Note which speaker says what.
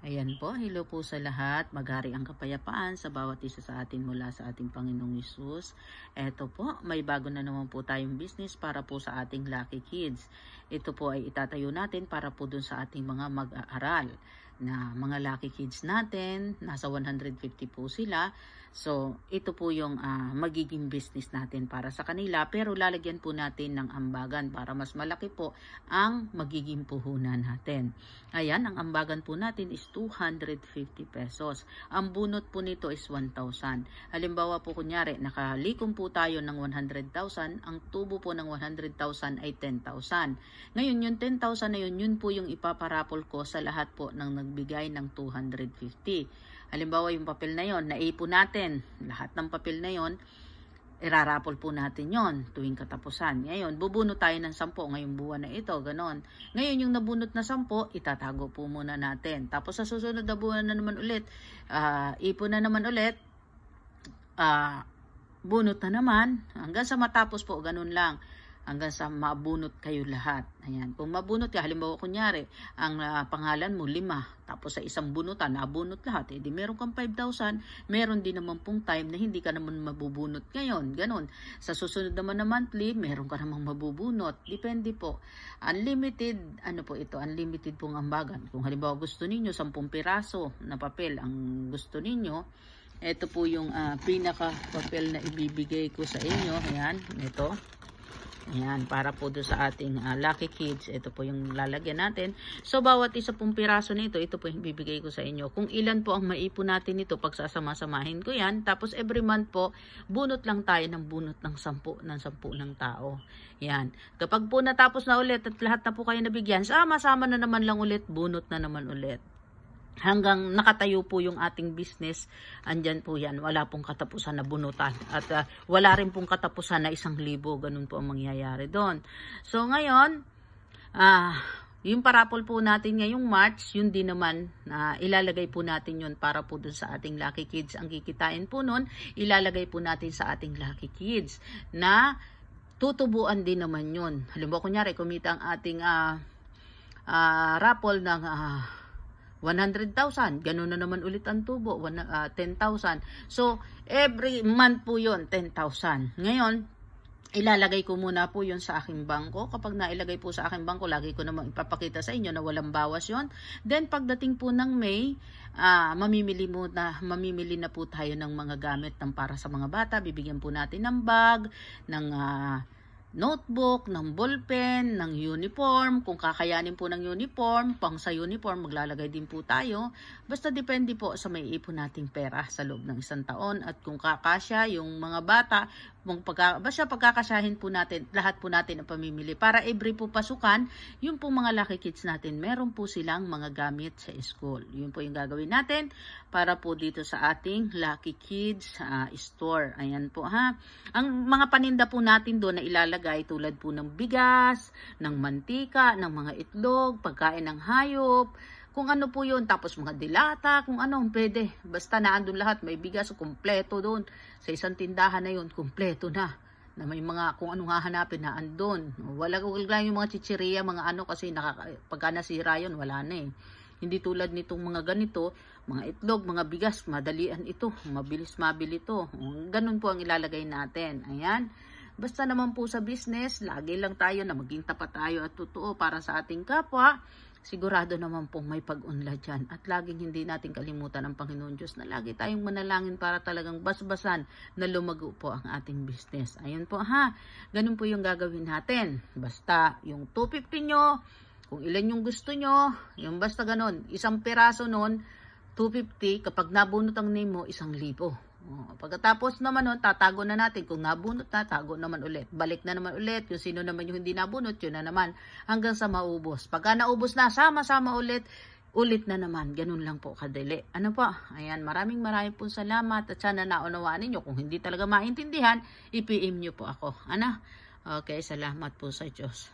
Speaker 1: Ayan po, hello po sa lahat. Maghari ang kapayapaan sa bawat isa sa atin mula sa ating Panginoong Isus. Eto po, may bago na naman po tayong business para po sa ating Lucky Kids. Ito po ay itatayo natin para po dun sa ating mga mag-aaral na mga lucky kids natin. Nasa 150 po sila. So, ito po yung uh, magiging business natin para sa kanila. Pero lalagyan po natin ng ambagan para mas malaki po ang magiging puhunan natin. Ayan, ang ambagan po natin is 250 pesos. Ang bunot po nito is 1,000. Halimbawa po kunyari, nakalikom po tayo ng 100,000. Ang tubo po ng 100,000 ay 10,000. Ngayon, yung 10,000 na yun, yun po yung ipaparapol ko sa lahat po ng nag magbigay ng 250. Halimbawa yung papel na yon, naipon natin. Lahat ng papel na yon, irarapol po natin yon tuwing katapusan. Ngayon, bubunot tayo ng 10 ngayong buwan na ito, ganon. Ngayon, yung nabunot na 10, itatago po muna natin. Tapos sa susunod na buwan na naman ulit, uh, ipon na naman ulit, uh, bunot na naman, hanggang sa matapos po, ganun lang hanggang sa mabunot kayo lahat. Ayan. Kung mabunot ka, halimbawa kunyari, ang uh, pangalan mo lima, tapos sa isang bunutan, nabunot lahat, eh di meron kang 5,000, meron din naman pong time na hindi ka naman mabubunot ngayon. Ganon. Sa susunod naman na monthly, meron ka namang mabubunot. Depende po. Unlimited, ano po ito, unlimited pong ambagan. Kung halimbawa gusto ninyo, 10 piraso na papel ang gusto ninyo, ito po yung uh, ah, pinaka papel na ibibigay ko sa inyo. Ayan, ito. Ayan, para po do sa ating uh, Lucky Kids. Ito po yung lalagyan natin. So, bawat isa pong piraso nito, ito po yung bibigay ko sa inyo. Kung ilan po ang maipon natin nito, pagsasama-samahin ko yan. Tapos, every month po, bunot lang tayo ng bunot ng sampu, ng sampu ng tao. Yan. Kapag po natapos na ulit at lahat na po kayo nabigyan, sama-sama na naman lang ulit, bunot na naman ulit hanggang nakatayo po yung ating business, andyan po yan, wala pong katapusan na bunutan. At uh, wala rin pong katapusan na isang libo, ganun po ang mangyayari doon. So ngayon, ah, yung parapol po natin ngayong March, yun din naman, uh, ilalagay po natin yun para po dun sa ating Lucky Kids. Ang kikitain po nun, ilalagay po natin sa ating Lucky Kids na tutubuan din naman yun. Halimbawa, kunyari, kumita ang ating uh, uh, rapol ng uh, 100,000, ganun na naman ulit ang tubo, 10,000. Ah, so, every month po yon 10,000. Ngayon, ilalagay ko muna po yon sa aking bangko. Kapag nailagay po sa aking bangko, lagi ko naman ipapakita sa inyo na walang bawas yon Then, pagdating po ng May, uh, mamimili, muna, mamimili na po tayo ng mga gamit ng para sa mga bata. Bibigyan po natin ng bag, ng... Uh, notebook, ng ballpen, ng uniform. Kung kakayanin po ng uniform, pang sa uniform, maglalagay din po tayo. Basta depende po sa may ipon nating pera sa loob ng isang taon. At kung kakasya, yung mga bata, kung pagka, basta pagkakasyahin po natin, lahat po natin ang pamimili. Para every po pasukan, yung po mga lucky kids natin, meron po silang mga gamit sa school. Yun po yung gagawin natin para po dito sa ating lucky kids uh, store. Ayan po ha. Ang mga paninda po natin doon na ilalagay bagay tulad po ng bigas, ng mantika, ng mga itlog, pagkain ng hayop, kung ano po yun, tapos mga dilata, kung ano, pwede. Basta naandun lahat, may bigas, kumpleto doon. Sa isang tindahan na yun, kumpleto na na may mga kung anong hahanapin na andon. Wala ko lang yung mga chichiria, mga ano kasi nakaka, pagka nasira yun, wala na eh. Hindi tulad nitong mga ganito, mga itlog, mga bigas, madalian ito, mabilis mabili ito. Ganun po ang ilalagay natin. Ayan. Basta naman po sa business, lagi lang tayo na maging tapat tayo at totoo para sa ating kapwa. Sigurado naman po may pag-unla dyan. At laging hindi natin kalimutan ang Panginoon Diyos na lagi tayong manalangin para talagang basbasan na lumago po ang ating business. Ayun po ha, ganun po yung gagawin natin. Basta yung 250 nyo, kung ilan yung gusto nyo, yung basta ganun, isang peraso nun, 250, kapag nabunot ang name mo, isang libo. Oh, pagkatapos naman nun, tatago na natin. Kung nabunot na, tago naman ulit. Balik na naman ulit. Yung sino naman yung hindi nabunot, yun na naman. Hanggang sa maubos. Pagka naubos na, sama-sama ulit. Ulit na naman. Ganun lang po kadali. Ano po? Ayan, maraming maraming po salamat. At sana naunawaan ninyo. Kung hindi talaga maintindihan, ipm nyo po ako. Ano? Okay, salamat po sa Diyos.